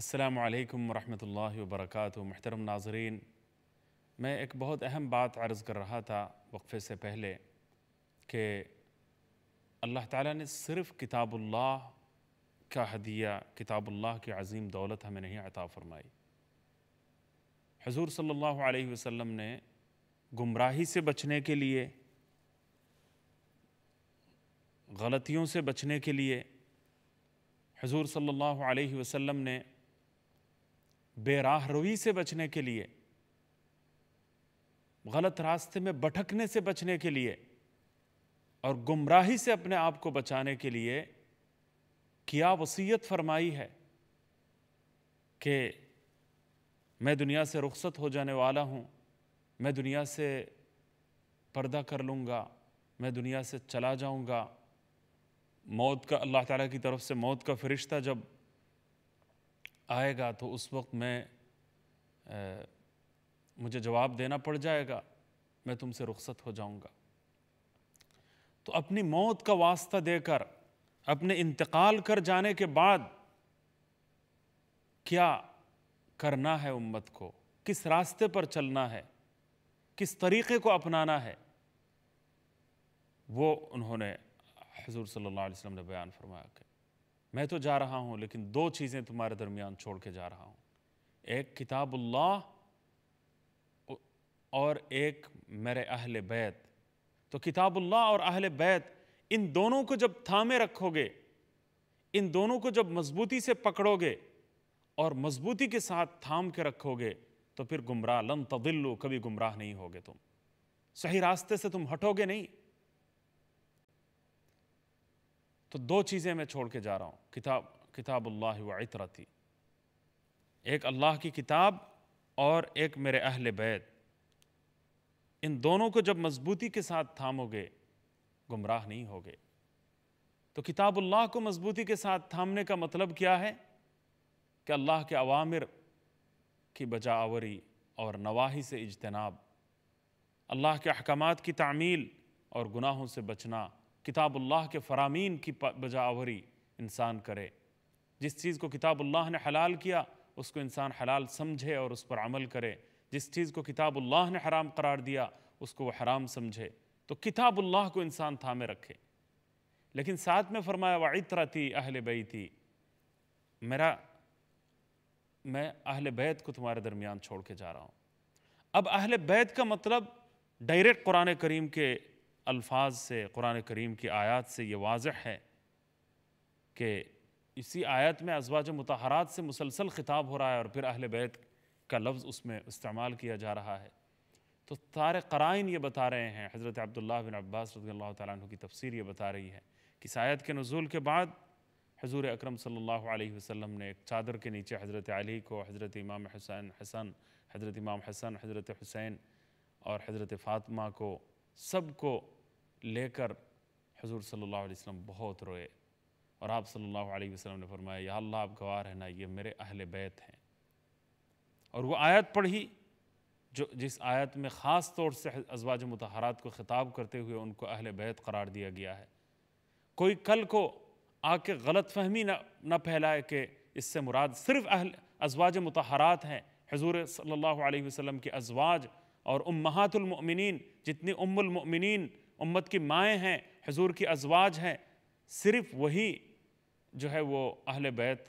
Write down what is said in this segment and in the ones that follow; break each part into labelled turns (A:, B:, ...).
A: अस्सलाम वालेकुम रहमतुल्लाहि व बरकातहू नाजरीन मैं एक बहुत अहम बात अर्ज़ कर रहा था वक्फ़े से पहले कि अल्लाह ताला ने सिर्फ़ किताबुल्लाह का हदिया किताबुल्लाह की अजीम दौलत हमें नहीं अता फ़रमाई हजूर सल्लल्लाहु अलैहि वसल्लम ने गुमराही से बचने के लिए गलतियों से बचने के लिए हजूर सल्लल्लाहु अलैहि वसल्लम ने बेराह रोई से बचने के लिए गलत रास्ते में भटकने से बचने के लिए और गुमराही से अपने आप को बचाने के लिए क्या वसीयत फरमाई है कि मैं दुनिया से रुखसत हो जाने वाला हूँ मैं दुनिया से पर्दा कर लूँगा मैं दुनिया से चला जाऊँगा मौत का अल्लाह ताला की तरफ से मौत का फ़रिश्ता जब आएगा तो उस वक्त मैं आ, मुझे जवाब देना पड़ जाएगा मैं तुमसे रुखसत हो जाऊंगा तो अपनी मौत का वास्ता देकर अपने इंतकाल कर जाने के बाद क्या करना है उम्मत को किस रास्ते पर चलना है किस तरीक़े को अपनाना है वो उन्होंने हजूर सल्लल्लाहु अलैहि वसल्लम ने बयान फरमाया कि मैं तो जा रहा हूँ लेकिन दो चीज़ें तुम्हारे दरमियान छोड़ के जा रहा हूँ एक किताबुल्लाह और एक मेरे अहले बैत तो किताबुल्लाह और अहल बैत इन दोनों को जब थामे रखोगे इन दोनों को जब मजबूती से पकड़ोगे और मजबूती के साथ थाम के रखोगे तो फिर गुमराह लन तदिल्लू कभी गुमराह नहीं होगे तुम सही रास्ते से तुम हटोगे नहीं तो दो चीज़ें मैं छोड़ के जा रहा हूँ किताब किताबुल्ला व इतरती एक अल्लाह की किताब और एक मेरे अहल बैत इन दोनों को जब मजबूती के साथ थामोगे गुमराह नहीं होगे तो किताबुल्लाह को मजबूती के साथ थामने का मतलब क्या है कि अल्लाह के अवामिर की बजावरी और नवाही से इजतनाब अल्लाह के अहकाम की तामील और गुनाहों से बचना किताबुल्लाह के फरामीन की बजावरी इंसान करे जिस चीज़ को किताबुल्लाह ने हलाल किया उसको इंसान हलाल समझे और उस पर अमल करे जिस चीज़ को किताबुल्लाह ने हराम करार दिया उसको वह हराम समझे तो किताबुल्लाह को इंसान थामे रखे लेकिन साथ में फरमाया वाइतरा थी अहल बई थी मेरा मैं अहल बैत को तुम्हारे दरमियान छोड़ के जा रहा हूँ अब अहल बैत का मतलब डायरेक्ट कुरान करीम के अल्फाज से कुरान करीम की आयत से ये वाज है कि इसी आयत में अजवाज मतहरात से मुसलसल ख़िताब हो रहा है और फिर अहल बैत का लफ्ज़ उसमें इस्तेमाल किया जा रहा है तो सारे कराइन ये बता रहे हैं हज़रत अब्दुल्ला बिन अब्बास रज़ी तु की तफसर ये बता रही है कि सायद के नज़ुल के बाद हजूर अक्रम सम ने एक चादर के नीचे हज़रत अली को हज़रत इमाम हसन हसन हज़रत इमाम हसन हज़रत हुसैन और हज़रत फ़ातमा को सब को लेकर हजूर सल्ला वसम बहुत रोए और आप सल्ला वसम ने फरमाया या अल्लाह आप हैं रहना ये मेरे अहल बैत हैं और वो आयत पढ़ी जो जिस आयत में ख़ास तौर से अजवाज मतहरात को ख़िताब करते हुए उनको अहल बैत करार दिया गया है कोई कल को आके गलत फहमी ना ना फैलाए कि इससे मुराद सिर्फ अहल अजवाज मतहरात हैं हजूर सल्ला अलैहि वसल्लम के अजवाज और महातुलमिन जितनी उम्मुलमिन उम्मत की माएँ हैं हजूर की अजवाज हैं सिर्फ वही जो है वो अहल बैत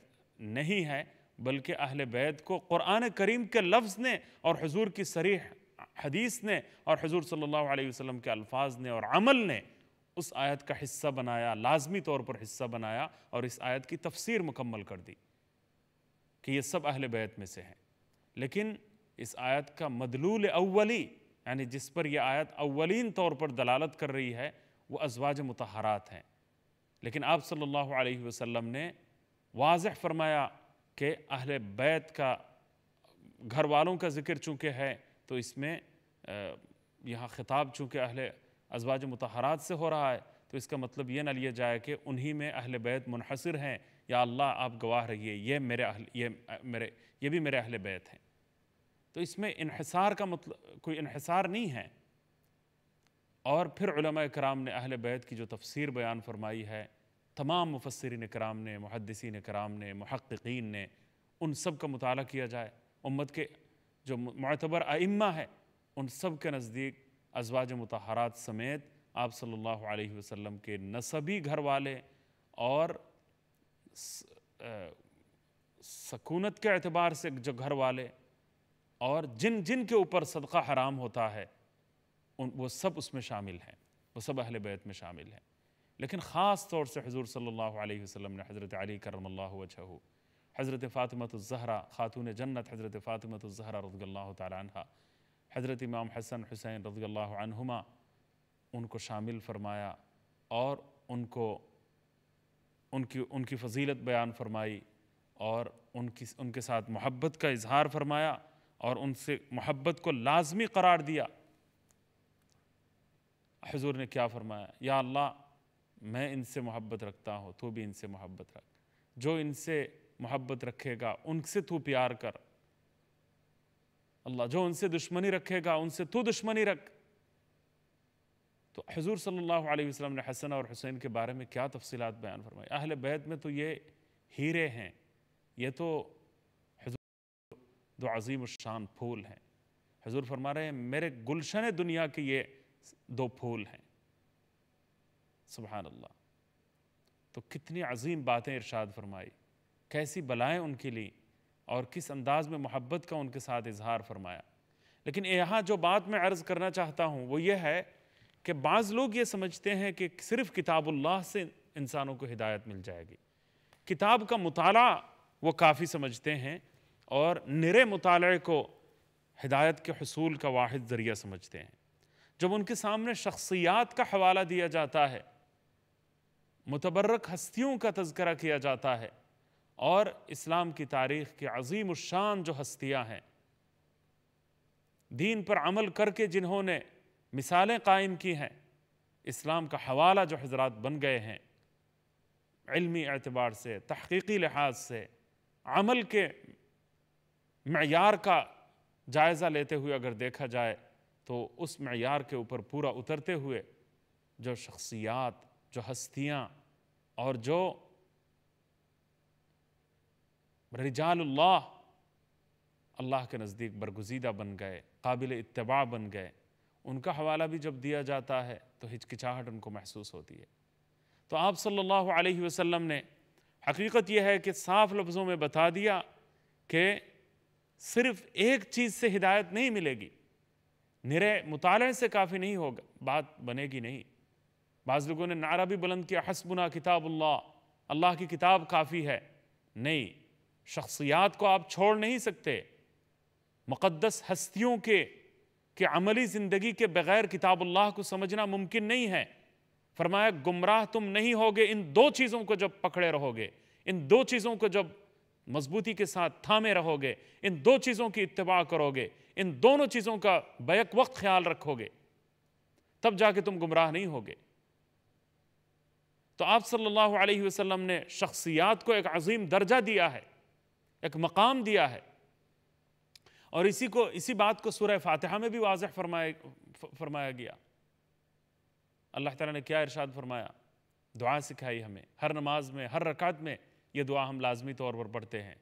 A: नहीं है बल्कि अहल बैत को क़ुरान करीम के लफ्ज़ ने और हजूर की सरीह हदीस ने और हजूर सल्लल्लाहु अलैहि वसल्लम के अल्फाज ने और अमल ने उस आयत का हिस्सा बनाया लाजमी तौर पर हिस्सा बनाया और इस आयत की तफसीर मुकम्मल कर दी कि ये सब अहल बैत में से हैं लेकिन इस आयत का मदलूल अव्वली यानी जिस पर यह आयत अवलिन तौर पर दलालत कर रही है वह अजवाज मतहरात हैं लेकिन आप सल्लल्लाहु अलैहि वसल्लम ने वाज फरमाया कि अहल बैत का घर वालों का जिक्र चूँकि है तो इसमें यहाँ ख़िताब चूँकि अहल अजवाज मतहारात से हो रहा है तो इसका मतलब ये ना लिया जाए कि उन्हीं में अहल बैत मुनहसर हैं या अल्लाह आप गवाह रहिए ये मेरे अहल ये मेरे ये भी मेरे अहल बैत हैं तो इसमें इहसार का मतलब कोई इन्हसार नहीं है और फिर कराम ने अहल बैत की जो तफसीर बयान फरमाई है तमाम मुफसरिन कराम ने मुहदसिन कराम ने महक्कीन ने उन सब का मताल किया जाए उम्मत के जो मतबर आइम्मा है उन सब के नज़दीक अजवाज मतहरात समेत आप सल्लल्लाहु अलैहि वसल्लम के नसबी घर वाले और सकूनत के अतबार से जो घर वाले और जिन जिन के ऊपर सदका हराम होता है उन वो सब उसमें शामिल हैं वो सब अहल बैत में शामिल हैं लेकिन ख़ास तौर से हजूर सल्ला वसम ने हज़रत अली करम वजह हज़रत फ़ातिमतज़हरा ख़ातून जन्नत हज़रत फ़ातिमतज़हरा रदल्ला तारा हज़रत इमाम हसन हुसैन रदल्ला उनको शामिल फरमाया और उनको उनकी उनकी फजीलत बयान फरमाई और उनकी उनके साथ मोहब्बत का इजहार फरमाया और उनसे मोहब्बत को लाजमी करार दिया हजूर ने क्या फरमाया या अल्लाह मैं इनसे मोहब्बत रखता हूँ तो भी इनसे मोहब्बत रख जो इनसे मोहब्बत रखेगा उनसे तू प्यार कर अल्लाह जो उनसे दुश्मनी रखेगा उनसे तू दुश्मनी रख तो हजूर सल्लल्लाहु अलैहि वसल्लम ने हसन और हुसैन के बारे में क्या तफसीत बयान फरमाई अहल बैत में तो ये हीरे हैं ये तो दो अजीम शान फूल हैं हजूर फरमा रहे हैं मेरे गुलशन दुनिया के ये दो फूल हैं सुबहानल्ला तो कितनी अजीम बातें इरशाद फरमाई कैसी बलाएँ उनके लिए और किस अंदाज़ में मोहब्बत का उनके साथ इजहार फरमाया लेकिन यहाँ जो बात मैं अर्ज़ करना चाहता हूँ वो ये है कि बाज़ लोग ये समझते हैं कि सिर्फ़ किताबुल्लाह से इंसानों को हिदायत मिल जाएगी किताब का मुताला वो काफ़ी समझते हैं और निरे मुताल को हिदायत के हसूल का वाद ज़रिया समझते हैं जब उनके सामने शख्सियात का हवाला दिया जाता है मुतबर्रक हस्तियों का तस्करा किया जाता है और इस्लाम की तारीख़ की अजीम शान जो हस्तियाँ हैं दीन पर अमल करके जिन्होंने मिसालें कायम की हैं इस्लाम का हवाला जो हजरात बन गए हैं इल्मी एतबार से तहकीकी लिहाज से अमल के मैार का जायज़ा लेते हुए अगर देखा जाए तो उस मैार के ऊपर पूरा उतरते हुए जो शख्सियात जो हस्तियाँ और जो रिजाल अल्लाह के नज़दीक बरगुजीदा बन गए काबिल इतबा बन गए उनका हवाला भी जब दिया जाता है तो हिचकिचाहट उनको महसूस होती है तो आप सल्लल्लाहु अलैहि वसल्लम ने हकीकत यह है कि साफ लफ्ज़ों में बता दिया कि सिर्फ एक चीज़ से हिदायत नहीं मिलेगी निरय मुताले से काफ़ी नहीं होगा बात बनेगी नहीं बाज़ लोगों ने नारा भी बुलंद किया हसबुना किताबुल्ला अल्लाह की किताब काफ़ी है नहीं शख्सियात को आप छोड़ नहीं सकते मुक़दस हस्तियों के कि अमली ज़िंदगी के बग़ैर किताबुल्लाह को समझना मुमकिन नहीं है फरमाया गुमराह तुम नहीं होगे इन दो चीज़ों को जब पकड़े रहोगे इन दो चीज़ों को जब मजबूती के साथ थामे रहोगे इन दो चीज़ों की इतबा करोगे इन दोनों चीज़ों का बैक वक्त ख्याल रखोगे तब जाके तुम गुमराह नहीं होगे तो आप सल्लल्लाहु अलैहि वसल्लम ने शख्सियात को एक अजीम दर्जा दिया है एक मकाम दिया है और इसी को इसी बात को सुरह फातिहा में भी वाज फरमाया फरमाया गया अल्लाह तला ने क्या इरशाद फरमाया दुआ सिखाई हमें हर नमाज में हर रकात में یہ دعا ہم لازمی طور پر پڑھتے ہیں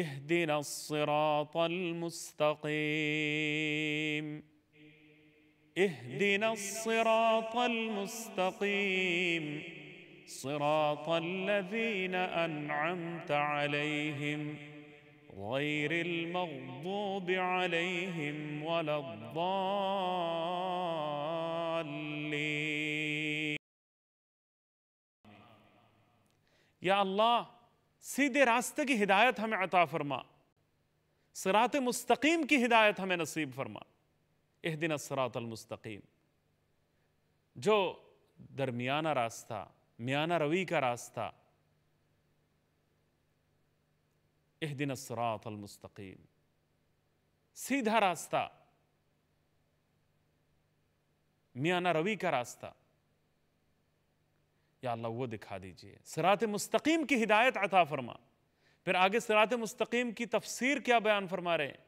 A: اہدنا الصراط المستقیم اہدنا الصراط المستقیم صراط الذين أنعمت عليهم غير المغضوب عليهم ولا الضالين या अल्लाह सीधे रास्ते की हिदायत हमें अता फरमा सरात मुस्तकीम की हिदायत हमें नसीब फरमा एह दिन सरातमस्तकीम जो दरमियाना रास्ता मियाना रवि का रास्ता एह दिन सरातमस्तकीम सीधा रास्ता मियाना रवि का रास्ता या अल्लाह वो दिखा दीजिए सरात मुस्तकीम की हिदायत अता फरमा फिर आगे सरात मुस्तकीम की तफसीर क्या बयान फरमा रहे हैं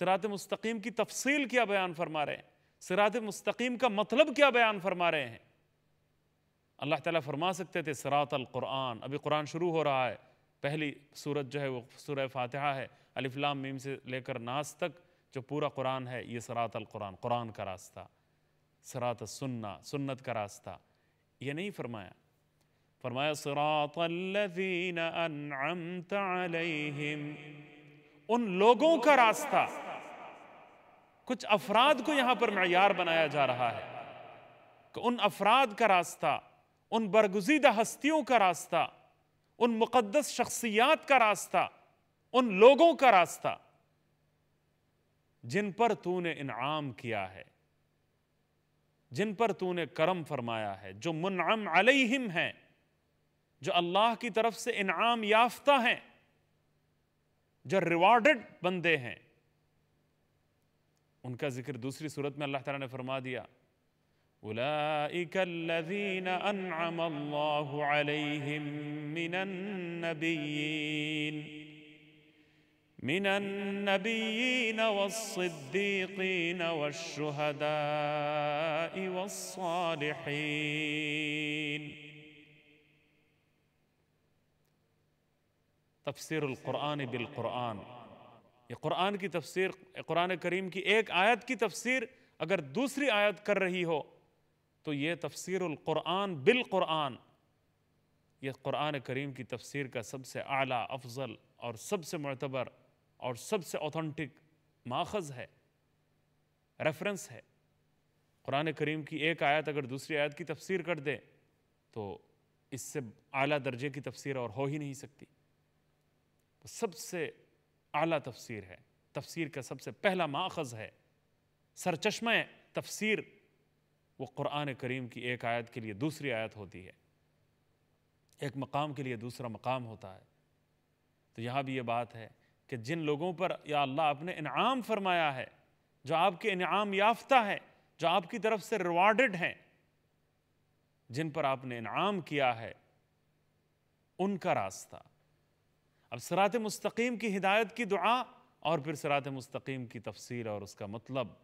A: सरात मुस्तकीम की तफसील क्या बयान फरमा रहे हैं सरात मुस्तकीम का मतलब क्या बयान फरमा रहे हैं अल्लाह ताला फरमा सकते थे सरात क़ुरान अभी कुरान शुरू हो रहा है पहली सूरत जो है वो सूरह फातिहा है अलिफ्लाम मीम से लेकर नास तक जो पूरा कुरान है ये सरात क़ुरान कुरान का रास्ता सरात सुन्ना सुन्नत का रास्ता ये नहीं फरमाया फरमाया सरातीन उन लोगों का रास्ता कुछ अफराद को यहां पर मैार बनाया जा रहा है कि उन अफराद का रास्ता उन बरगुजीदा हस्तियों का रास्ता उन मुकदस शख्सियात का रास्ता उन लोगों का रास्ता जिन पर तूने इनाम किया है जिन पर तूने करम फरमाया है जो मुनम अलैहिम हैं जो अल्लाह की तरफ से इनाम याफ्ता हैं जो रिवार्डेड बंदे हैं उनका जिक्र दूसरी सूरत में अल्लाह ताला ने फरमा दिया नबीन من النبيين والصديقين والشهداء والصالحين तफसर القرآن بالقرآن ये कुरान की तफसीर कुरान करीम की एक आयत की तफसीर अगर दूसरी आयत कर रही हो तो ये तफसर कुरान बिल कुरान ये कुरान करीम की तफसीर का सबसे आला अफजल और सबसे मतबर और सबसे ऑथेंटिक माखज है रेफरेंस है कुरान करीम की एक आयत अगर दूसरी आयत की तफसीर कर दे तो इससे आला दर्जे की तफसीर और हो ही नहीं सकती तो सबसे आला तफसीर है तफसीर का सबसे पहला माखज है सरचश्म तफसीर वो कुरान करीम की एक आयत के लिए दूसरी आयत होती है एक मकाम के लिए दूसरा मकाम होता है तो यहाँ भी ये बात है कि जिन लोगों पर या अल्लाह आपने इनाम फरमाया है जो आपके इनाम याफ्ता है जो आपकी तरफ से रिवार्डेड हैं जिन पर आपने इनाम किया है उनका रास्ता अब सरात मुस्तकीम की हिदायत की दुआ और फिर सरात मुस्तकीम की तफसीर और उसका मतलब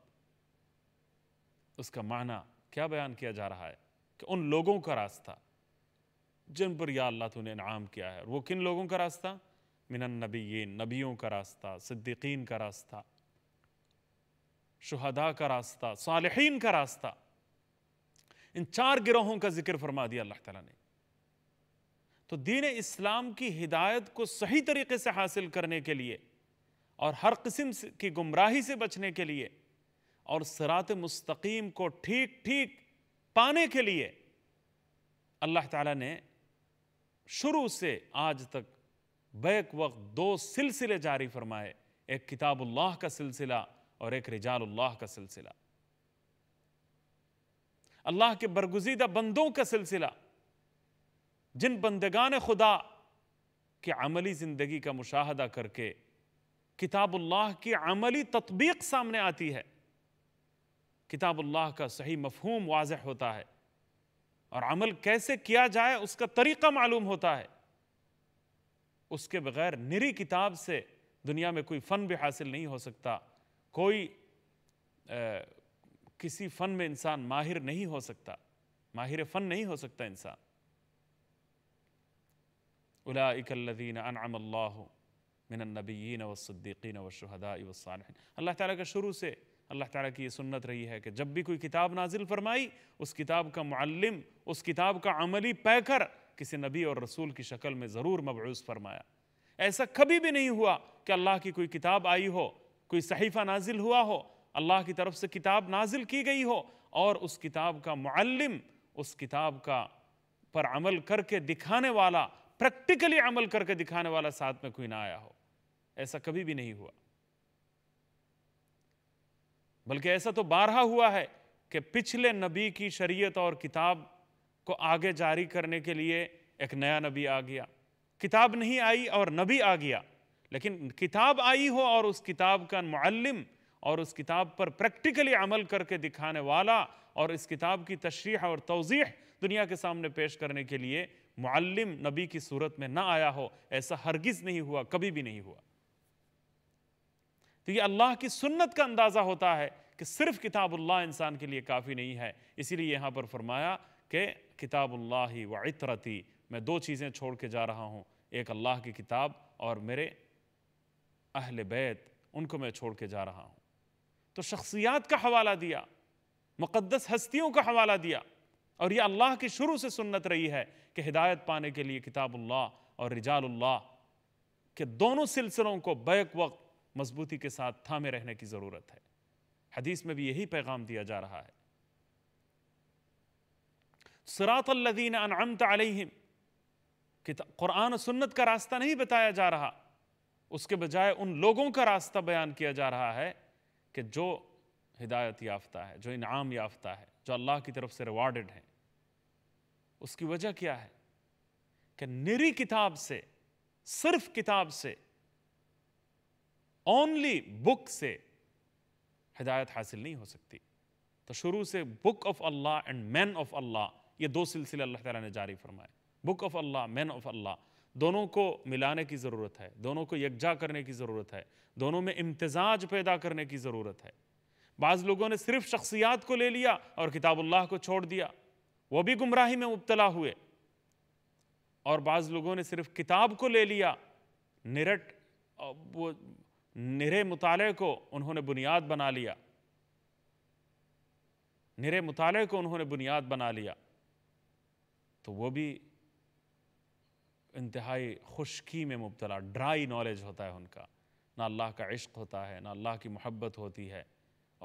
A: उसका माना क्या बयान किया जा रहा है कि उन लोगों का रास्ता जिन पर या अल्लाह तूने इनाम किया है वो किन लोगों का रास्ता मिनन नबी नबियों का रास्ता सिद्दीकीन का रास्ता शुहदा का रास्ता सालहीन का रास्ता इन चार गिरोहों का जिक्र फरमा दिया अल्लाह ताला ने तो दीन इस्लाम की हिदायत को सही तरीके से हासिल करने के लिए और हर किस्म की गुमराही से बचने के लिए और सरात मुस्तकीम को ठीक ठीक पाने के लिए अल्लाह ताला ने शुरू से आज तक बैक वक्त दो सिलसिले जारी फरमाए एक किताबुल्लाह का सिलसिला और एक रिजालुल्लाह का सिलसिला अल्लाह के बरगुजीदा बंदों का सिलसिला जिन बंदगान खुदा की अमली ज़िंदगी का मुशाहदा करके किताबुल्लाह की अमली तत्बीक सामने आती है किताबुल्लाह का सही मफहूम वाज होता है और अमल कैसे किया जाए उसका तरीक़ा मालूम होता है उसके बगैर निरी किताब से दुनिया में कोई फ़न भी हासिल नहीं हो सकता कोई आ, किसी फ़न में इंसान माहिर नहीं हो सकता माहिर फ़न नहीं हो सकता इंसान उलाकल्लिन अनअमल्ला मिनबीन वसद्दीन वशहदा वसान अल्लाह ताली के शुरू से अल्लाह ताला की ये सुन्नत रही है कि जब भी कोई किताब नाजिल फरमाई उस किताब का मालम उस किताब का अमली पैकर किसी नबी और रसूल की शक्ल में ज़रूर मबूस फरमाया ऐसा कभी भी नहीं हुआ कि अल्लाह की कोई किताब आई हो कोई सहीफ़ा नाजिल हुआ हो अल्लाह की तरफ से किताब नाजिल की गई हो और उस किताब का मालम उस किताब का पर अमल करके दिखाने वाला प्रैक्टिकली अमल करके दिखाने वाला साथ में कोई ना आया हो ऐसा कभी भी नहीं हुआ बल्कि ऐसा तो बारहा हुआ है कि पिछले नबी की शरीयत और किताब को आगे जारी करने के लिए एक नया नबी आ गया किताब नहीं आई और नबी आ गया लेकिन किताब आई हो और उस किताब का मुअल्लिम और उस किताब पर प्रैक्टिकली अमल करके दिखाने वाला और इस किताब की तशरी और तोजीह दुनिया के सामने पेश करने के लिए मुअल्लिम नबी की सूरत में ना आया हो ऐसा हरगिज़ नहीं हुआ कभी भी नहीं हुआ तो ये अल्लाह की सुन्नत का अंदाज़ा होता है कि सिर्फ किताबुल्लाह इंसान के लिए काफ़ी नहीं है इसीलिए यहाँ पर फरमाया कि अल्लाह व इतरती मैं दो चीज़ें छोड़ के जा रहा हूँ एक अल्लाह की किताब और मेरे अहल बैत उनको मैं छोड़ के जा रहा हूँ तो शख्सियात का हवाला दिया मुक़दस हस्तियों का हवाला दिया और यह अल्लाह की शुरू से सुन्नत रही है कि हिदायत पाने के लिए किताबुल्लाह और रिजाल्लाह के दोनों सिलसिलों को बैक वक्त मजबूती के साथ थामे रहने की ज़रूरत है हदीस में भी यही पैगाम दिया जा रहा है सिरात अल्लदीन अनअमत अलैहिम कुरान सुन्नत का रास्ता नहीं बताया जा रहा उसके बजाय उन लोगों का रास्ता बयान किया जा रहा है कि जो हिदायत याफ्ता है जो इनाम याफ्ता है जो अल्लाह की तरफ से रिवार्डेड है उसकी वजह क्या है कि निरी किताब से सिर्फ किताब से ओनली बुक से हिदायत हासिल नहीं हो सकती तो शुरू से book of Allah and man of Allah ये दो सिलसिले अल्लाह ताला ने जारी फरमाए book of Allah man of Allah दोनों को मिलाने की ज़रूरत है दोनों को यकजा करने की ज़रूरत है दोनों में इम्तजाज पैदा करने की ज़रूरत है बाज़ लोगों ने सिर्फ शख्सियात को ले लिया और किताबुल्लाह को छोड़ दिया वह भी गुमराही में मुबतला हुए और बाज़ लोगों ने सिर्फ किताब को ले लिया निरट वो निरे मुताले को उन्होंने बुनियाद बना लिया निरे मुताले को उन्होंने बुनियाद बना लिया तो वो भी इंतहाई खुशकी में मुबतला ड्राई नॉलेज होता है उनका ना अल्लाह का इश्क होता है ना अल्लाह की मोहब्बत होती है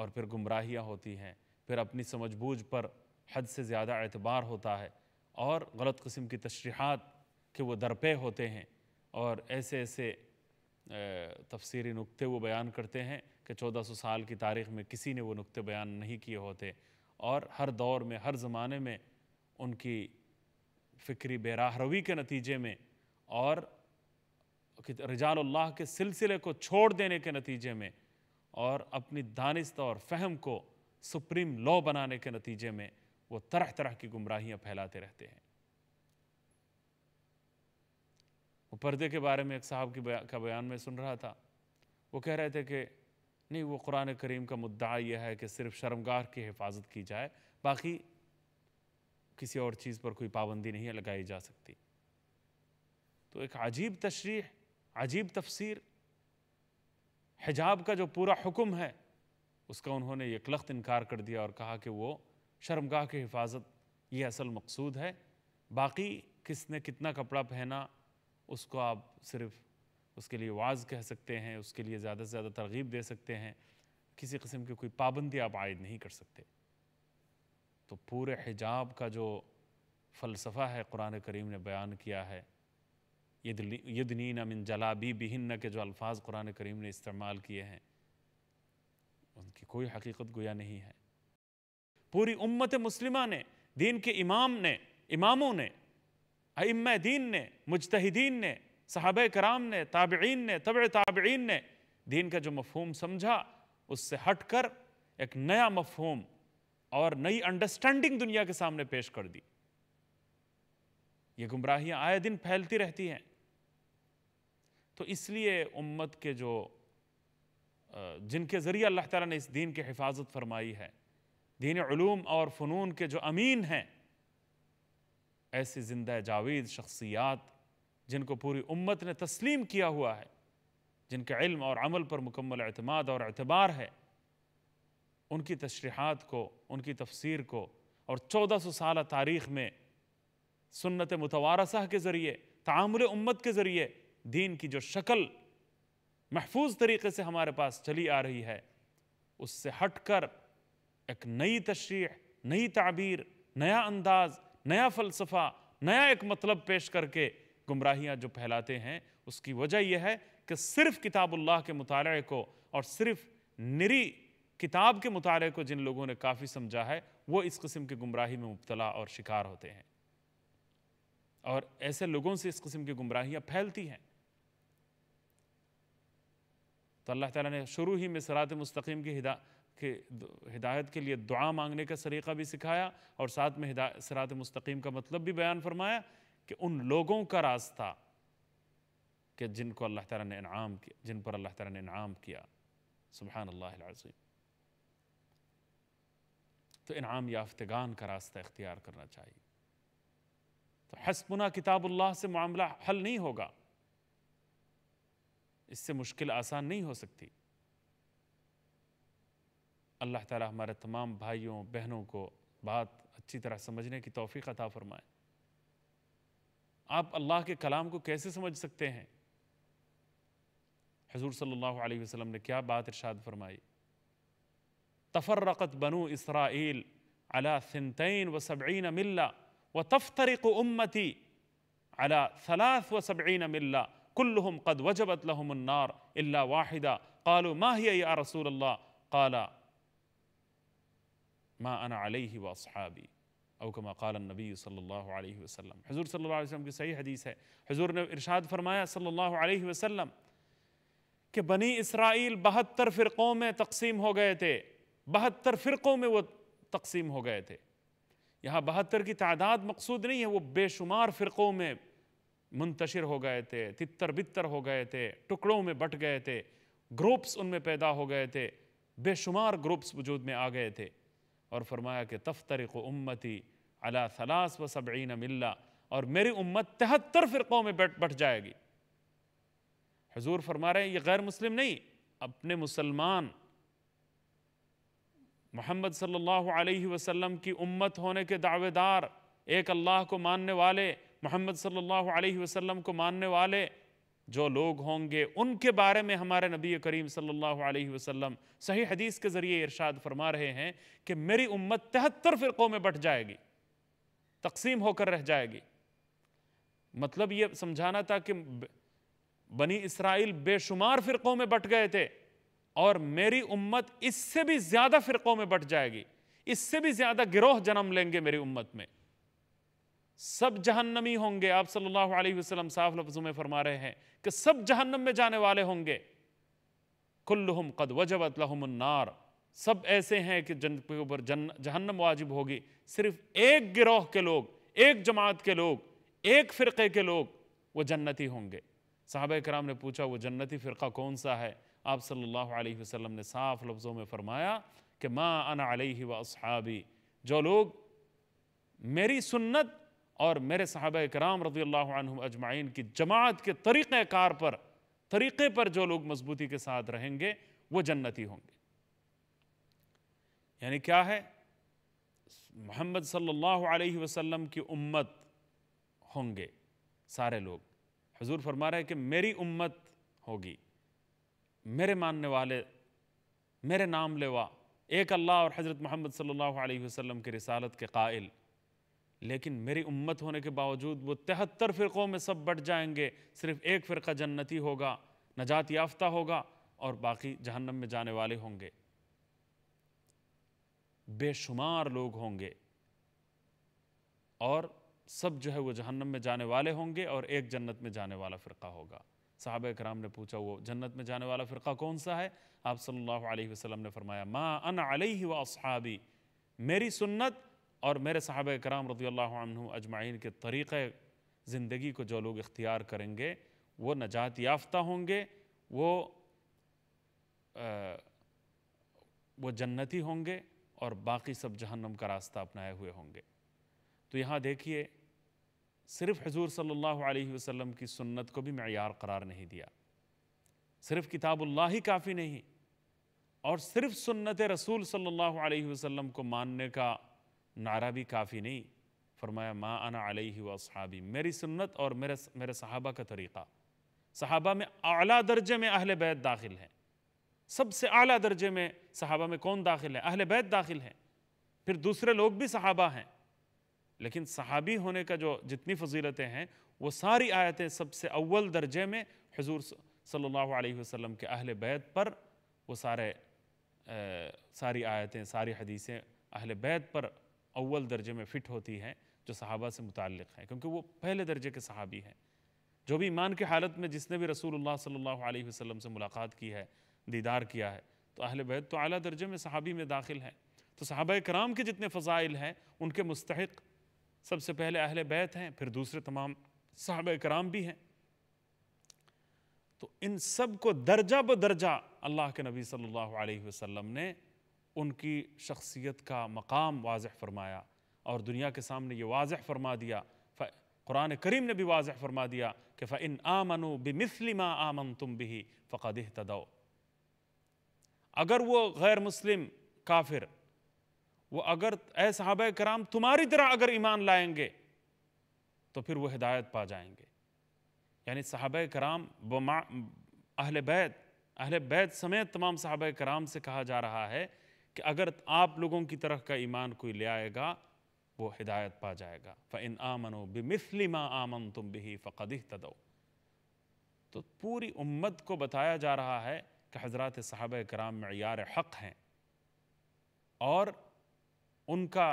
A: और फिर गुमराहियाँ होती हैं फिर अपनी समझबूझ पर हद से ज़्यादा एतबार होता है और गलत कस्म की तशरीहत के वो दरपे होते हैं और ऐसे ऐसे तफसीरी नुक्ते वो बयान करते हैं कि 1400 साल की तारीख़ में किसी ने वो नुक्ते बयान नहीं किए होते और हर दौर में हर ज़माने में उनकी फ़िक्री बेराहरवी के नतीजे में और रजाल्ला के सिलसिले को छोड़ देने के नतीजे में और अपनी दानिस्त और फहम को सुप्रीम लॉ बनाने के नतीजे में वो तरह तरह की गुमराहियाँ फैलाते रहते हैं वो पर्दे के बारे में एक साहब की बया, का बयान में सुन रहा था वो कह रहे थे कि नहीं वो कुरान करीम का मुद्दा यह है कि सिर्फ शर्मगार की हिफाजत की जाए बाकी किसी और चीज़ पर कोई पाबंदी नहीं लगाई जा सकती तो एक अजीब तशरी अजीब तफसीर हिजाब का जो पूरा हुक्म है उसका उन्होंने लख्त इनकार कर दिया और कहा कि वो शर्मगाह की हिफाजत ये असल मकसूद है बाकी किसने कितना कपड़ा पहना उसको आप सिर्फ उसके लिए वाज कह सकते हैं उसके लिए ज़्यादा से ज़्यादा तरगीब दे सकते हैं किसी किस्म की कोई पाबंदी आप आयद नहीं कर सकते तो पूरे हिजाब का जो फ़लसफ़ा है कुरान करीम ने बयान किया है यदनीना मिन जलाबी बिहन्ना के जो अल्फाज कुरान करीम ने इस्तेमाल किए हैं उनकी कोई हकीकत गोया नहीं है पूरी उम्मत मुस्लिमा ने दीन के इमाम ने इमामों ने अम दीन ने मुजतहदीन ने साहब कराम ने ताबीन ने तब ताबीन ने दीन का जो मफहम समझा उससे हट कर एक नया मफहम और नई अंडरस्टैंडिंग दुनिया के सामने पेश कर दी ये गुमराहियां आए दिन फैलती रहती हैं तो इसलिए उम्मत के जो जिनके ज़रिए अल्लाह ताला ने इस दीन की हिफाजत फरमाई है दीन ूम और फ़नून के जो अमीन हैं ऐसी ज़िंदा जावेद शख्सियात जिनको पूरी उम्मत ने तस्लीम किया हुआ है जिनके इल्म और अमल पर मुकम्मल अतमाद और अतबार है उनकी तशरीहत को उनकी तफसीर को और चौदह सौ साल तारीख़ में सुन्नत मुतवारसा के ज़रिए तामुल उम्मत के ज़रिए दीन की जो शक्ल महफूज तरीके से हमारे पास चली आ रही है उससे हट कर एक नई तशरी नई ताबीर नया अंदाज नया फ़लसफ़ा नया एक मतलब पेश करके गुमराहियाँ जो फैलाते हैं उसकी वजह यह है कि सिर्फ किताबुल्लाह के मुताले को और सिर्फ निरी किताब के मुताले को जिन लोगों ने काफ़ी समझा है वो इस किस्म की गुमराही में मुबतला और शिकार होते हैं और ऐसे लोगों से इस किस्म की गुमराहियाँ फैलती हैं तो अल्लाह ताला ने शुरू ही में सरात मुस्तकीम की हिदा के हिदायत के लिए दुआ मांगने का सरीक़ा भी सिखाया और साथ में हिदा सरात मुस्तकीम का मतलब भी बयान फरमाया कि उन लोगों का रास्ता कि जिनको अल्लाह ताला ने इनाम किया जिन पर अल्लाह ताला ने इनाम किया सुबहान अल्लाह तो इनाम याफ्तगान का रास्ता इख्तियार करना चाहिए तो हसपुना किताबुल्लाह से मामला हल नहीं होगा इससे मुश्किल आसान नहीं हो सकती अल्लाह ताला हमारे तमाम भाइयों बहनों को बात अच्छी तरह समझने की तोफ़ी अता फरमाए आप अल्लाह के कलाम को कैसे समझ सकते हैं हजूर सल्लल्लाहु अलैहि वसल्लम ने क्या बात इरशाद फरमाई तफर्रक़त बनु इसराइल अला सिनतैन व सबीन मिल्ला व तफ्तरक उम्मती अला सलास व सबीन मिल्ला कुल्लुम कद वजबत लहमन्नार अल्ला वाहिदा कालो माहिया या रसूल अल्लाह काला मा अना अलैहि व असहाबी अवकमा काल नबी सल्लल्लाहु अलैहि वसल्लम हजूर सल्लल्लाहु अलैहि वसल्लम की सही हदीस है हजूर ने इरशाद फरमाया सल्लल्लाहु अलैहि वसल्लम कि बनी इसराइल बहत्तर फ़िरक़ों में तकसीम हो गए थे बहत्तर फ़िरक़ों में वो तकसीम हो गए थे यहाँ बहत्तर की तादाद मकसूद नहीं है वो बेशुमार फ़िरक़ों में मुंतशिर हो गए थे तितर बितर हो गए थे टुकड़ों में बट गए थे ग्रुप्स उनमें पैदा हो गए थे बेशुमार ग्रुप्स वजूद में आ गए थे और फरमाया कि तफ्तरक उम्मती अला सलास व सबीन मिल्ला और मेरी उम्मत तिहत्तर फ़िरक़ों में बट बट जाएगी हजूर फरमा रहे हैं ये गैर मुस्लिम नहीं अपने मुसलमान मोहम्मद सल्लल्लाहु अलैहि वसल्लम की उम्मत होने के दावेदार एक अल्लाह को मानने वाले मोहम्मद सल्लल्लाहु अलैहि वसल्लम को मानने वाले जो लोग होंगे उनके बारे में हमारे नबी करीम सल्लल्लाहु अलैहि वसल्लम सही हदीस के ज़रिए इरशाद फरमा रहे हैं कि मेरी उम्मत तिहत्तर फ़िरक़ों में बट जाएगी तकसीम होकर रह जाएगी मतलब ये समझाना था कि बनी इसराइल बेशुमार फ़िरक़ों में बट गए थे और मेरी उम्मत इससे भी ज्यादा फिरकों में बट जाएगी इससे भी ज्यादा गिरोह जन्म लेंगे मेरी उम्मत में सब जहन्नमी होंगे आप सल्लल्लाहु अलैहि वसल्लम साफ लफ्जों में फरमा रहे हैं कि सब जहन्नम में जाने वाले होंगे कुल्लुहुम कद वजबत लहुमन्नार सब ऐसे हैं कि जन के ऊपर जन्न जहन्नम वाजिब होगी सिर्फ एक गिरोह के लोग एक जमात के लोग एक फ़िरक़े के लोग वो जन्नती होंगे साहब कराम ने पूछा वो जन्नती फ़िरका कौन सा है आप सल्लल्लाहु अलैहि वसल्लम ने साफ लफ्ज़ों में फ़रमाया कि माँ अना अलैहि व असहाबी जो लोग मेरी सुन्नत और मेरे साहब कराम रदी अजमाइन की जमात के तरीक़ार पर तरीक़े पर जो लोग मजबूती के साथ रहेंगे वो जन्नती होंगे यानी क्या है मोहम्मद सल्लल्लाहु अलैहि वसल्लम की उम्मत होंगे सारे लोग हजूर फरमा रहे हैं कि मेरी उम्मत होगी मेरे मानने वाले मेरे नाम लेवा एक अल्लाह और हज़रत मोहम्मद सल्लल्लाहु अलैहि वसल्लम की रिसालत के कायल लेकिन मेरी उम्मत होने के बावजूद वो तिहत्तर फ़िरक़ों में सब बट जाएंगे सिर्फ एक फ़िरका जन्नती होगा नजात याफ्ता होगा और बाकी जहन्नम में जाने वाले होंगे बेशुमार लोग होंगे और सब जो है वो जहन्नम में जाने वाले होंगे और एक जन्नत में जाने वाला फ़िरका होगा साहब कराम ने पूछा वो जन्नत में जाने वाला फ़िरका कौन सा है आप सल्लल्लाहु अलैहि वसल्लम ने फरमाया मा अन अलैहि व असहाबी मेरी सुन्नत और मेरे साहब कराम रदी अजमाइन के तरीक़े ज़िंदगी को जो लोग इख्तियार करेंगे वो नजात याफ्ता होंगे वो आ, वो जन्नती होंगे और बाकी सब जहन्नम का रास्ता अपनाए हुए होंगे तो यहाँ देखिए सिर्फ हजूर सल्लल्लाहु वसल्लम की सुन्नत को भी मैार करार नहीं दिया सिर्फ किताबुल्ला ही काफ़ी नहीं और सिर्फ सुन्नत रसूल सल्लल्लाहु अलैहि वसल्लम को मानने का नारा भी काफ़ी नहीं फरमाया माँ आना अलैहि मेरी सुन्नत और मेरे मेरे सहाबा का तरीक़ा सहाबा में अला दर्जे में अहल बैत दाखिल हैं सबसे अला दर्जे में सहाबा में कौन दाखिल है अहल बैत दाखिल हैं फिर दूसरे लोग भी सहाबा हैं लेकिन सहाबी होने का जो जितनी फजीलतें हैं वो सारी आयतें सबसे अव्वल दर्जे में हजूर सल्लल्लाहु अलैहि वसल्लम के अहल बैत पर वो सारे आ, सारी आयतें सारी हदीसें अहल बैत पर अव्वल दर्जे में फ़िट होती हैं जो सहाबा से मुतक़ हैं क्योंकि वो पहले दर्जे के सहाबी हैं जो भी ईमान की हालत में जिसने भी रसूलुल्लाह सल्लल्लाहु अलैहि वसल्लम से मुलाकात की है दीदार किया है तो अहल बैत तो अली दर्जे में सहाबी में दाखिल हैं तो सहाबा कराम के जितने फ़जाइल हैं उनके मुस्तक सबसे पहले अहल बैत हैं फिर दूसरे तमाम साहब कराम भी हैं तो इन सब को दर्जा ब दर्जा अल्लाह के नबी सल्लल्लाहु अलैहि वसल्लम ने उनकी शख्सियत का मकाम वाज फरमाया और दुनिया के सामने ये वाज फरमा दिया कुरान करीम ने भी वाज फरमा दिया कि इन आमनु बिमिसलिमा आमन तुम भी फ़क़द तदो अगर वो गैर मुस्लिम काफिर वो अगर ए साहब कराम तुम्हारी तरह अगर ईमान लाएंगे तो फिर वो हिदायत पा जाएंगे यानी साहब कराम अहल बैत अहल बैत समेत तमाम साहब कराम से कहा जा रहा है कि अगर आप लोगों की तरह का ईमान कोई ले आएगा वो हिदायत पा जाएगा फ इन आमनो बिमिसली माँ आमन तुम भी फ़क़द तदो तो पूरी उम्मत को बताया जा रहा है कि हज़रत साहब कराम मैार हक़ हैं और उनका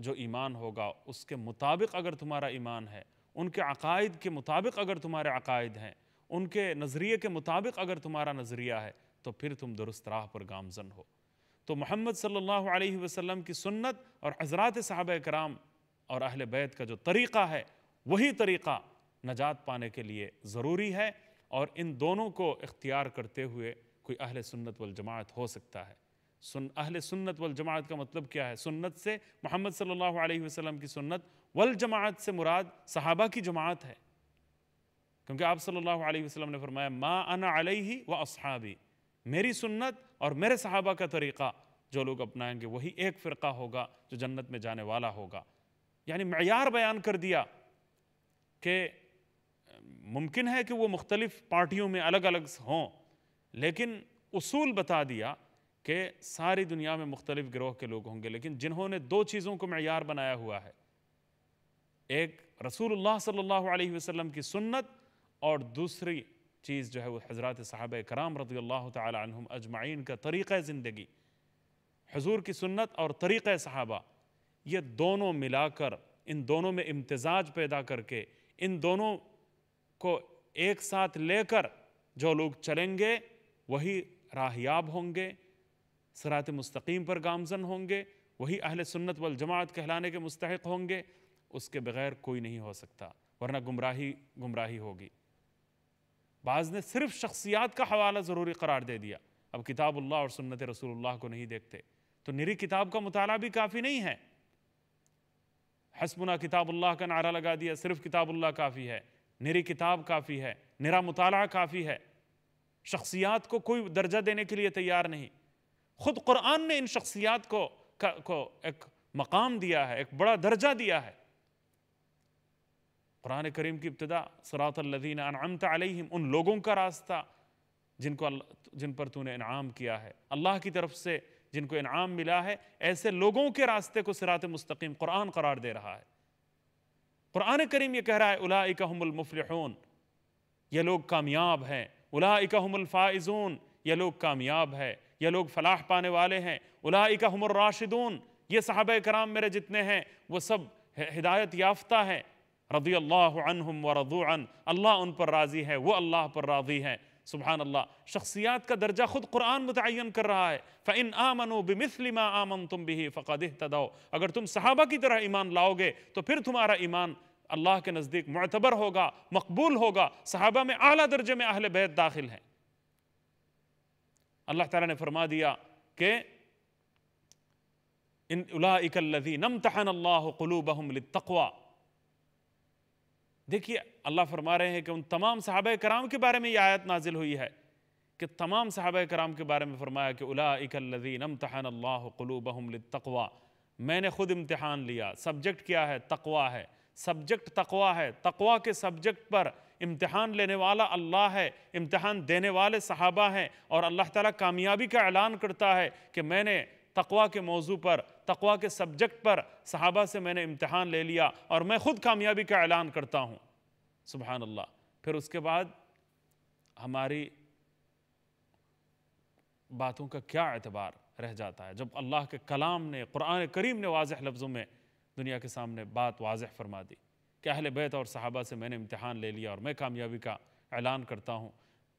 A: जो ईमान होगा उसके मुताबिक अगर तुम्हारा ईमान है उनके अकायद के मुताबिक अगर तुम्हारे अकायद हैं उनके नज़रिए के मुताबिक अगर तुम्हारा नज़रिया है तो फिर तुम दुरुस्त राह पर गामजन हो तो मोहम्मद सल्लल्लाहु अलैहि वसल्लम की सुन्नत और हजरात साहब कराम और अहल बैत का जो तरीक़ा है वही तरीक़ा नजात पाने के लिए ज़रूरी है और इन दोनों को इख्तियार करते हुए कोई अहल सुन्नत वाल जमात हो सकता है सुन अहल सुन्नत वल जमात का मतलब क्या है सुन्नत से मोहम्मद सल्लल्लाहु अलैहि वसल्लम की सुन्नत वल जमात से मुराद सहाबा की जमात है क्योंकि आप सल्लल्लाहु अलैहि वसल्लम ने फरमाया मा अना अलैहि व असहाबी मेरी सुन्नत और मेरे सहाबा का तरीक़ा जो लोग अपनाएंगे वही एक फ़िरका होगा जो जन्नत में जाने वाला होगा यानी मैार बयान कर दिया कि मुमकिन है कि वो मुख्तलिफ़ पार्टियों में अलग अलग हों लेकिन उसूल बता दिया कि सारी दुनिया में मुख्तलिफ़ गिरोह के लोग होंगे लेकिन जिन्होंने दो चीज़ों को मैार बनाया हुआ है एक रसूल सल्ला वसम की सुन्नत और दूसरी चीज़ जो है वो हज़रत साहब कराम रदी तुम अजमाइन का तरीक़ ज़िंदगी हजूर की सुन्नत और तरीक़ साहबा ये दोनों मिलाकर इन दोनों में इम्तजाज पैदा करके इन दोनों को एक साथ लेकर जो लोग चलेंगे वही राहयाब होंगे सरात मस्तकीम पर गामजन होंगे वही अहल सुन्नत वल जमात कहलाने के मुस्तक होंगे उसके बगैर कोई नहीं हो सकता वरना गुमराही गुमराही होगी बाज़ ने सिर्फ शख्सियात का हवाला ज़रूरी करार दे दिया अब किताबुल्लाह और सुन्नत रसूलुल्लाह को नहीं देखते तो निरी किताब का मुताला भी काफ़ी नहीं है हसमुना किताबुल्लाह का नारा लगा दिया सिर्फ किताबुल्लाह काफ़ी है निरी किताब काफ़ी है निरा मुताला काफ़ी है शख्सियात को कोई दर्जा देने के लिए तैयार नहीं खुद कुरान ने इन शख्सियात को को एक मकाम दिया है एक बड़ा दर्जा दिया है कुरान करीम की इब्तदा सरातल्लिन अनआमत अलैहिम उन लोगों का रास्ता जिनको जिन पर तूने इनाम किया है अल्लाह की तरफ से जिनको इनाम मिला है ऐसे लोगों के रास्ते को सरात मुस्तकीम कुरान करार दे रहा है कुरान करीम ये कह रहा है उलामफलहन ये लोग कामयाब हैं उलामफ़ाइजून ये लोग कामयाब है ये लोग फलाह पाने वाले हैं का हमर राशिदून ये साहब कराम मेरे जितने हैं वो सब हिदायत याफ्ता हैं रदी अल्लाम व रदून अल्लाह उन पर राज़ी है वो अल्लाह पर राज़ी है सुबहान अल्लाह शख्सियात का दर्जा खुद कुरान मुतन कर रहा है फ़ैन आमनो बिमिसलिमा आमन तुम भी फ़क़द तदाओ अगर तुम सहाबा की तरह ईमान लाओगे तो फिर तुम्हारा ईमान अल्लाह के नज़दीक मतबर होगा मकबूल होगा सहाबा में अली दर्जे में अहल बैत दाखिल हैं अल्लाह ताला ने फरमा दिया कि इन उलाकल्लजी नम तहन अल्लाह कलूबहम तकवा देखिए अल्लाह फरमा रहे हैं कि उन तमाम साहब कराम के बारे में ये आयत नाजिल हुई है कि तमाम साहब कराम के बारे में फरमाया कि उलाकल्लजी नम तहन अल्लाह कलूबहम तकवा मैंने खुद इम्तहान लिया सब्जेक्ट क्या है तकवा है सब्जेक्ट तकवा है तकवा के सब्जेक्ट पर इम्तहान लेने वाला अल्लाह है इम्तहान देने वाले सहाबा हैं और अल्लाह ताला कामयाबी का ऐलान करता है कि मैंने तकवा के मौजू पर तकवा के सब्जेक्ट पर सहाबा से मैंने इम्तहान ले लिया और मैं ख़ुद कामयाबी का ऐलान करता हूँ सुबहान अल्लाह फिर उसके बाद हमारी बातों का क्या एतबार रह जाता है जब अल्लाह के कलाम ने कुरान करीम ने वाज लफ्ज़ों में दुनिया के सामने बात वाज फरमा दी कि अहल बैत और सहाबा से मैंने इम्तहान ले लिया और मैं कामयाबी का ऐलान करता हूँ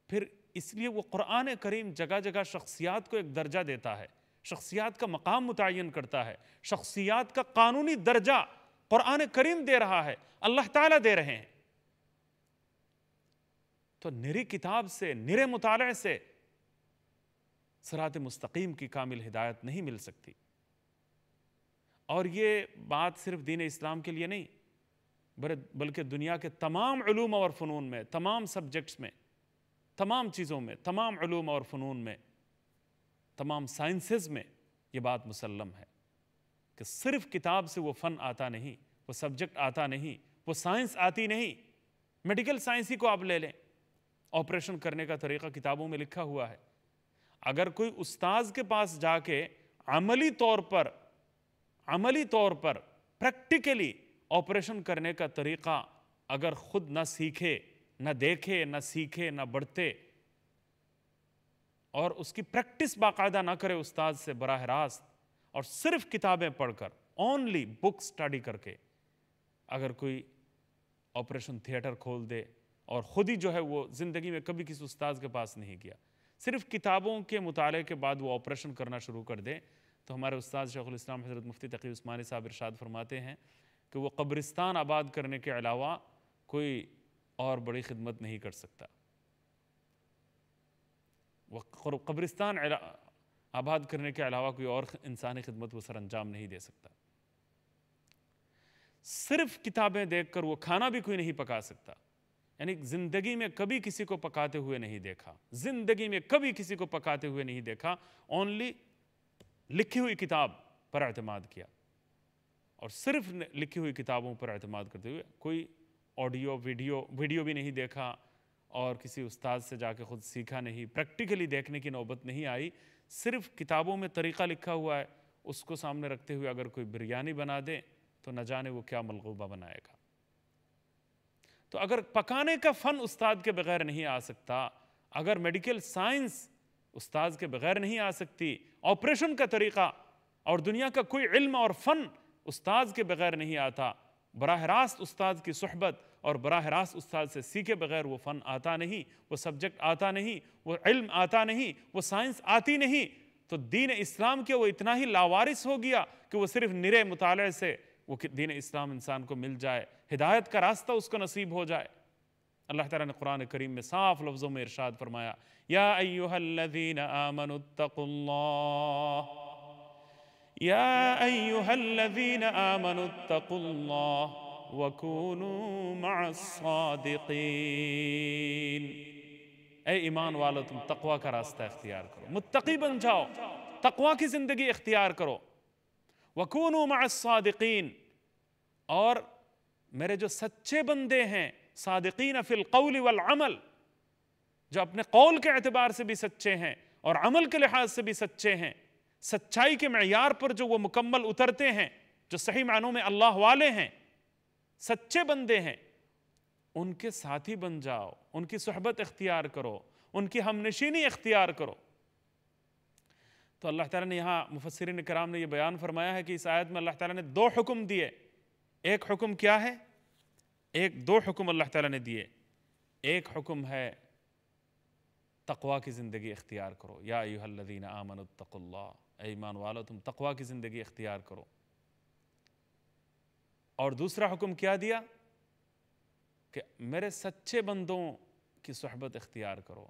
A: फिर इसलिए वो क़ुरान करीम जगह जगह शख्सियात को एक दर्जा देता है शख्सियात का मकाम मुतन करता है शख्सियात का कानूनी दर्जा क़ुरान करीम दे रहा है अल्लाह ताला दे रहे हैं तो निरी किताब से निरे मुताल से सरात मुस्तकीम की कामिल हिदायत नहीं मिल सकती और ये बात सिर्फ दीन इस्लाम के लिए नहीं बल्कि दुनिया के तमाम ूम और फ़नून में तमाम सब्जेक्ट्स में तमाम चीज़ों में तमाम ूम और फ़नून में तमाम साइंसेस में ये बात मुसलम है कि सिर्फ किताब से वो फ़न आता नहीं वो सब्जेक्ट आता नहीं वो साइंस आती नहीं मेडिकल साइंस ही को आप ले लें ऑपरेशन करने का तरीका किताबों में लिखा हुआ है अगर कोई उस्ताज के पास जाके अमली तौर पर अमली तौर पर प्रैक्टिकली ऑपरेशन करने का तरीक़ा अगर ख़ुद ना सीखे ना देखे ना सीखे ना बढ़ते और उसकी प्रैक्टिस बाकायदा ना करे उस्ताद से बरह रास्त और सिर्फ किताबें पढ़कर ओनली बुक स्टडी करके अगर कोई ऑपरेशन थिएटर खोल दे और ख़ुद ही जो है वो ज़िंदगी में कभी किसी उस्ताद के पास नहीं गया सिर्फ किताबों के मुताले के बाद वो ऑपरेशन करना शुरू कर दे तो हमारे उस्ताद शेखुल इस्लाम हज़रत मुफ्ती तकी उस्मानी साहब इरशाद फरमाते हैं कि वो कब्रिस्तान आबाद करने के अलावा कोई और बड़ी खिदमत नहीं कर सकता वह कब्रिस्तान आबाद करने के अलावा कोई और इंसानी खिदमत वो सर अंजाम नहीं दे सकता सिर्फ किताबें देखकर वो खाना भी कोई नहीं पका सकता यानी ज़िंदगी में कभी किसी को पकाते हुए नहीं देखा ज़िंदगी में कभी किसी को पकाते हुए नहीं देखा ओनली लिखी हुई किताब पर अतमाद किया और सिर्फ लिखी हुई किताबों पर अतमाद करते हुए कोई ऑडियो वीडियो वीडियो भी नहीं देखा और किसी उस्ताद से जाके ख़ुद सीखा नहीं प्रैक्टिकली देखने की नौबत नहीं आई सिर्फ किताबों में तरीक़ा लिखा हुआ है उसको सामने रखते हुए अगर कोई बिरयानी बना दे तो न जाने वो क्या मलगूबा बनाएगा तो अगर पकाने का फ़न उस्ताद के बगैर नहीं आ सकता अगर मेडिकल साइंस उस्ताद के बगैर नहीं आ सकती ऑपरेशन का तरीक़ा और दुनिया का कोई इल्म और फ़न उस्ताद के बगैर नहीं आता बरह रास्त उस्ताद की सहबत और बरह रास्त उस्ताद से सीखे बगैर वो फ़न आता नहीं वो सब्जेक्ट आता नहीं वो इल्म आता नहीं वो साइंस आती नहीं तो दीन इस्लाम के वो इतना ही लावारिस हो गया कि वो सिर्फ निरे मुताले से वो दीन इस्लाम इंसान को मिल जाए हिदायत का रास्ता उसको नसीब हो जाए अल्लाह ताला ने कुरान करीम में साफ लफ्ज़ों में इरशाद फरमाया या अयुहल्लज़ीन आमनुत्तकुल्लाह या अय्युहल्लज़ीन आमनुत्तकुल्लाह वकूनु मअस्सादिकीन ए ईमान वालो तुम तकवा का रास्ता इख्तियार करो मुत्तकी बन जाओ तकवा की ज़िंदगी इख्तियार करो वकूनु मअस्सादिकीन और मेरे जो सच्चे बंदे हैं सादिकीन फिल कौल वल अमल जो अपने कौल के एतबार से भी सच्चे हैं और अमल के लिहाज से भी सच्चे हैं सच्चाई के मैार पर जो वो मुकम्मल उतरते हैं जो सही मानों में अल्लाह वाले हैं सच्चे बंदे हैं उनके साथी बन जाओ उनकी सहबत इख्तियार करो उनकी हमनशीनी इख्तियार करो तो अल्लाह ताला ने यहाँ मुफसरिन कराम ने यह बयान फरमाया है कि इस आयत में अल्लाह ताला ने दो हुक्म दिए एक हुक्म क्या है एक दो हुक्म अल्लाह ताला ने दिए एक हुक्म है तकवा की ज़िंदगी इख्तियार करो या यूहदीन आमन तक़ल्ला ईमान वालो तुम तकवा की ज़िंदगी इख्तियार करो और दूसरा हुक्म क्या दिया कि मेरे सच्चे बंदों की सहबत इख्तियार करो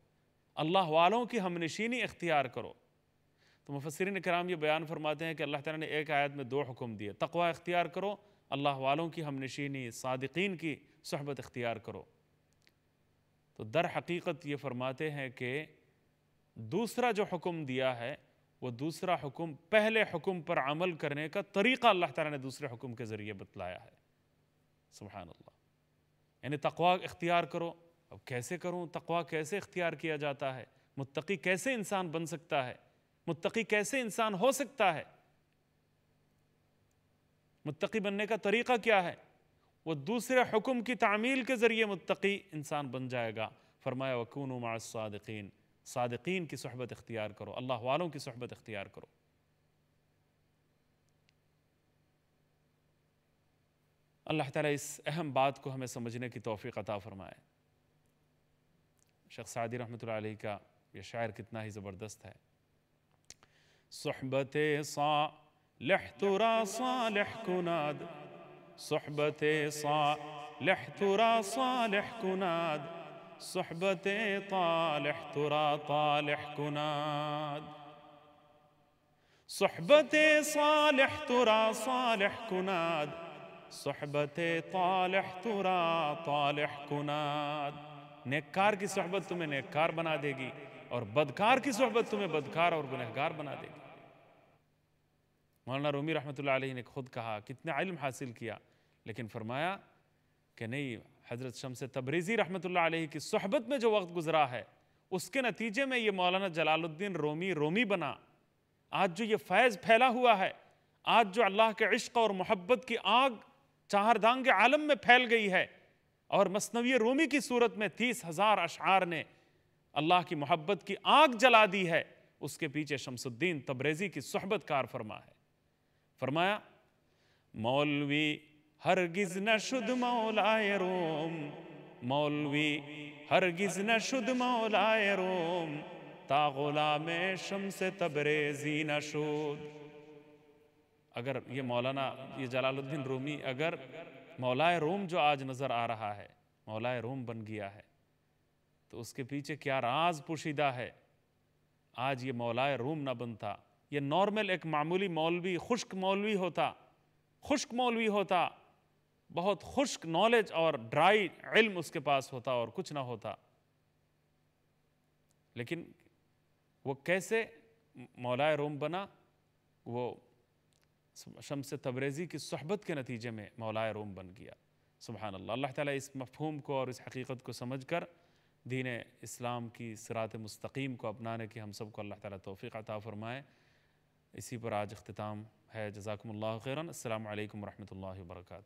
A: अल्लाह वालों की हमनशीनी इख्तियार करो तो मुफसरिन कराम ये बयान फरमाते हैं कि अल्लाह ताला ने एक आयत में दो हुक्म दिए तकवा इख्तियार करो अल्लाह वालों की हमनशीनी नशीनी की सहबत इख्तियार करो तो दर हकीकत ये फरमाते हैं कि दूसरा जो हुक्म दिया है वो दूसरा हुक्म पहले हुक्म पर अमल करने का तरीक़ा अल्लाह ताला ने दूसरे हुक्म के ज़रिए बतलाया है सुबहान अल्लाह यानी तकवा इख्तियार करो अब कैसे करूँ तकवा कैसे इख्तियार किया जाता है मुतकी कैसे इंसान बन सकता है मुतकी कैसे इंसान हो सकता है मुतकी बनने का तरीक़ा क्या है वो दूसरे हुक्म की तामील के ज़रिए मुतकी इंसान बन जाएगा फरमाया वकून मासदीन صادقين کی صحبت اختیار کرو اللہ والوں کی صحبت اختیار کرو اللہ تعالیٰ اس اہم بات کو ہمیں سمجھنے کی توفیق عطا فرمائے شخص سعدی رحمت اللہ علیہ کا یہ شاعر کتنا ہی زبردست ہے صحبت سا لحترا صالح کناد صحبت صالح کناد صالح کناد صحبت طالح ترى طالح كناد صحبت صالح ترى صالح كناد صحبت طالح ترى طالح كناد नेककार की सोहबत तुम्हें नेककार बना देगी और बदकार की सोहबत तुम्हें बदकार और गुनहगार बना देगी मौलाना रूमी रहमत ने खुद कहा कितना इल्म हासिल किया लेकिन फरमाया कि नहीं हज़रत शमस तबरीज़ी रहमत की सहबत में जो वक्त गुजरा है उसके नतीजे में ये मौलाना जलालुद्दीन रोमी रोमी बना आज जो ये फैज़ फैला हुआ है आज जो अल्लाह के इश्क और मोहब्बत की आग चारदांग आलम में फैल गई है और मसनवी रोमी की सूरत में तीस हज़ार अशार ने अल्लाह की मोहब्बत की आग जला दी है उसके पीछे शमसुद्दीन तबरेज़ी की सहबत कार फरमा है फरमाया मौलवी हरगिज न शुद्ध मौलाए रोम मौलवी हरगिज न शुद्ध मौलाए रोम तागुला में शम से तबरेजी न शुद अगर ये मौलाना ये जलालुद्दीन रूमी अगर मौलाए रोम जो आज नज़र आ रहा है मौलाए रोम बन गया है तो उसके पीछे क्या राज पोशीदा है आज ये मौलाए रोम ना बनता ये नॉर्मल एक मामूली मौलवी खुश्क मौलवी होता खुश्क मौलवी होता बहुत खुश्क नॉलेज और ड्राई इल्म उसके पास होता और कुछ ना होता लेकिन वो कैसे मौलाए रोम बना वो शम्स तबरेज़ी की सहबत के नतीजे में मौलाए रोम बन गया सुबहान अल्लाह अल्लाह ताला इस मफहूम को और इस हकीकत को समझ कर दीन इस्लाम की सरात मस्तकीम को अपनाने की हम सबको अल्लाह ताला तौफ़ी अता फ़रमाए इसी पर आज अख्ताम है जजाकम्ला खैरन अल्लाम वरहमल वर्का